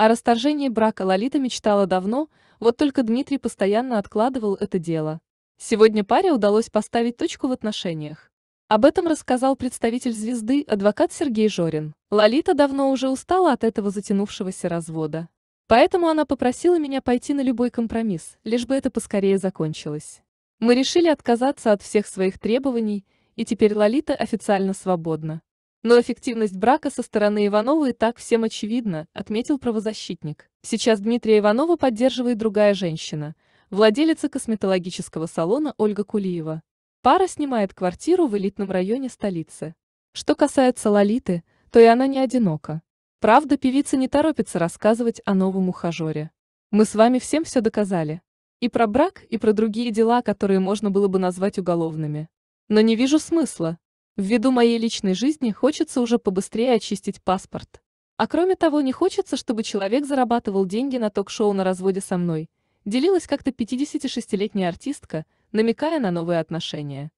О расторжении брака Лолита мечтала давно, вот только Дмитрий постоянно откладывал это дело. Сегодня паре удалось поставить точку в отношениях. Об этом рассказал представитель звезды, адвокат Сергей Жорин. Лолита давно уже устала от этого затянувшегося развода. Поэтому она попросила меня пойти на любой компромисс, лишь бы это поскорее закончилось. Мы решили отказаться от всех своих требований, и теперь Лолита официально свободна. Но эффективность брака со стороны Иванова и так всем очевидна, отметил правозащитник. Сейчас Дмитрия Иванова поддерживает другая женщина, владелица косметологического салона Ольга Кулиева. Пара снимает квартиру в элитном районе столицы. Что касается Лолиты, то и она не одинока. Правда, певица не торопится рассказывать о новом ухажере. Мы с вами всем все доказали. И про брак, и про другие дела, которые можно было бы назвать уголовными. Но не вижу смысла, Ввиду моей личной жизни хочется уже побыстрее очистить паспорт. А кроме того, не хочется, чтобы человек зарабатывал деньги на ток-шоу на разводе со мной. Делилась как-то 56-летняя артистка, намекая на новые отношения.